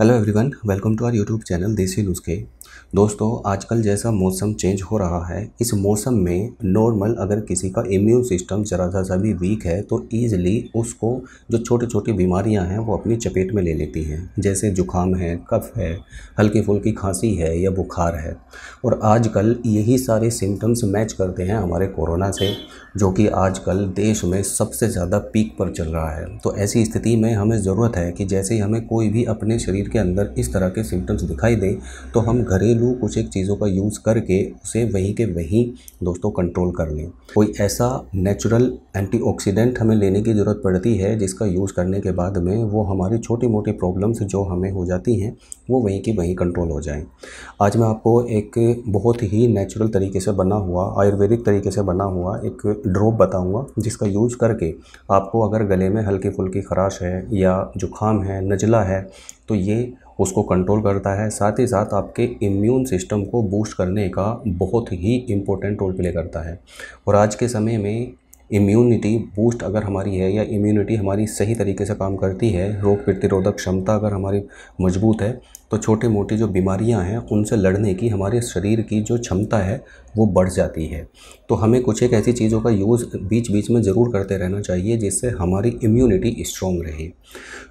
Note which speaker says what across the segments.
Speaker 1: hello everyone welcome to our YouTube channel Desi Nuskhe दोस्तों आजकल जैसा मौसम चेंज हो रहा है इस मौसम में नॉर्मल अगर किसी का इम्यून सिस्टम ज़रा सा भी वीक है तो ईज़िली उसको जो छोटी छोटी बीमारियां हैं वो अपनी चपेट में ले लेती हैं जैसे जुकाम है कफ है हल्की फुल्की खांसी है या बुखार है और आजकल यही सारे सिम्टम्स मैच करते हैं हमारे कोरोना से जो कि आजकल देश में सबसे ज़्यादा पीक पर चल रहा है तो ऐसी स्थिति में हमें ज़रूरत है कि जैसे ही हमें कोई भी अपने शरीर के अंदर इस तरह के सिम्टम्स दिखाई दें तो हम घर घरेलू कुछ एक चीज़ों का यूज़ करके उसे वहीं के वहीं दोस्तों कंट्रोल कर लें कोई ऐसा नेचुरल एंटीऑक्सीडेंट हमें लेने की ज़रूरत पड़ती है जिसका यूज़ करने के बाद में वो हमारी छोटी मोटी प्रॉब्लम्स जो हमें हो जाती हैं वो वहीं की वहीं कंट्रोल हो जाएँ आज मैं आपको एक बहुत ही नेचुरल तरीके से बना हुआ आयुर्वेदिक तरीके से बना हुआ एक ड्रॉप बताऊँगा जिसका यूज़ करके आपको अगर गले में हल्की फुल्की खराश है या जुकाम है नजला है तो ये उसको कंट्रोल करता है साथ ही साथ आपके इम्यून सिस्टम को बूस्ट करने का बहुत ही इम्पोर्टेंट रोल प्ले करता है और आज के समय में इम्यूनिटी बूस्ट अगर हमारी है या इम्यूनिटी हमारी सही तरीके से काम करती है रोग प्रतिरोधक क्षमता अगर हमारी मजबूत है तो छोटे मोटे जो बीमारियां हैं उनसे लड़ने की हमारे शरीर की जो क्षमता है वो बढ़ जाती है तो हमें कुछ एक ऐसी चीज़ों का यूज़ बीच बीच में ज़रूर करते रहना चाहिए जिससे हमारी इम्यूनिटी स्ट्रॉन्ग रहे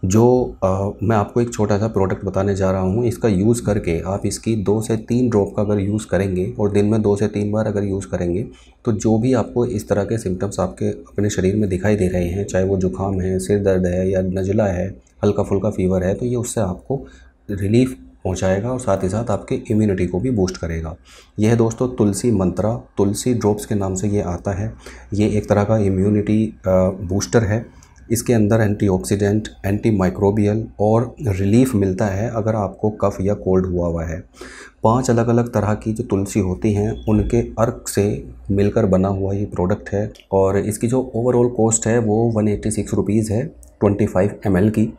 Speaker 1: जो आ, मैं आपको एक छोटा सा प्रोडक्ट बताने जा रहा हूँ इसका यूज़ करके आप इसकी दो से तीन ड्रॉप का अगर यूज़ करेंगे और दिन में दो से तीन बार अगर यूज़ करेंगे तो जो भी आपको इस तरह के सिम्टम्स आपके अपने शरीर में दिखाई दे रहे हैं चाहे वो जुकाम है सिर दर्द है या नजला है हल्का फुल्का फीवर है तो ये उससे आपको रिलीफ पहुंचाएगा और साथ ही साथ आपके इम्यूनिटी को भी बूस्ट करेगा यह दोस्तों तुलसी मंत्रा तुलसी ड्रॉप्स के नाम से ये आता है ये एक तरह का इम्यूनिटी बूस्टर है इसके अंदर एंटीऑक्सीडेंट एंटी माइक्रोबियल और रिलीफ मिलता है अगर आपको कफ़ या कोल्ड हुआ हुआ है पांच अलग अलग तरह की जो तुलसी होती हैं उनके अर्क से मिलकर बना हुआ ये प्रोडक्ट है और इसकी जो ओवरऑल कॉस्ट है वो वन एट्टी सिक्स रुपीज़ है ट्वेंटी फाइव एम की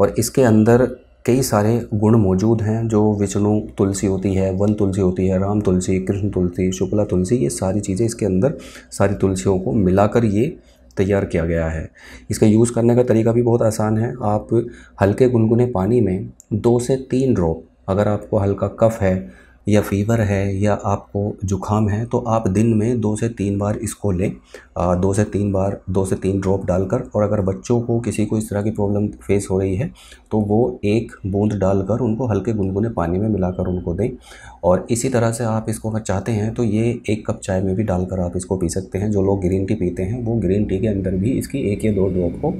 Speaker 1: और इसके अंदर कई सारे गुण मौजूद हैं जो विष्णु तुलसी होती है वन तुलसी होती है राम तुलसी कृष्ण तुलसी शुक्ला तुलसी ये सारी चीज़ें इसके अंदर सारी तुलसियों को मिलाकर ये तैयार किया गया है इसका यूज़ करने का तरीका भी बहुत आसान है आप हल्के गुनगुने पानी में दो से तीन ड्रॉप अगर आपको हल्का कफ है या फीवर है या आपको जुखाम है तो आप दिन में दो से तीन बार इसको लें दो से तीन बार दो से तीन ड्रॉप डालकर और अगर बच्चों को किसी को इस तरह की प्रॉब्लम फेस हो रही है तो वो एक बूंद डालकर उनको हल्के गुनगुने पानी में मिलाकर उनको दें और इसी तरह से आप इसको अगर चाहते हैं तो ये एक कप चाय में भी डालकर आप इसको पी सकते हैं जो लोग ग्रीन टी पीते हैं वो ग्रीन टी के अंदर भी इसकी एक या दो ड्रॉप को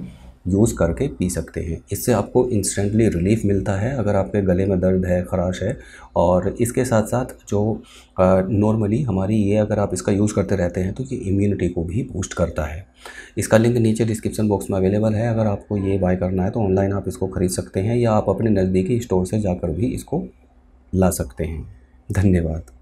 Speaker 1: यूज़ करके पी सकते हैं इससे आपको इंस्टेंटली रिलीफ मिलता है अगर आपके गले में दर्द है खराश है और इसके साथ साथ जो नॉर्मली हमारी ये अगर आप इसका यूज़ करते रहते हैं तो ये इम्यूनिटी को भी बूस्ट करता है इसका लिंक नीचे डिस्क्रिप्शन बॉक्स में अवेलेबल है अगर आपको ये बाय करना है तो ऑनलाइन आप इसको ख़रीद सकते हैं या आप अपने नज़दीकी स्टोर से जाकर भी इसको ला सकते हैं धन्यवाद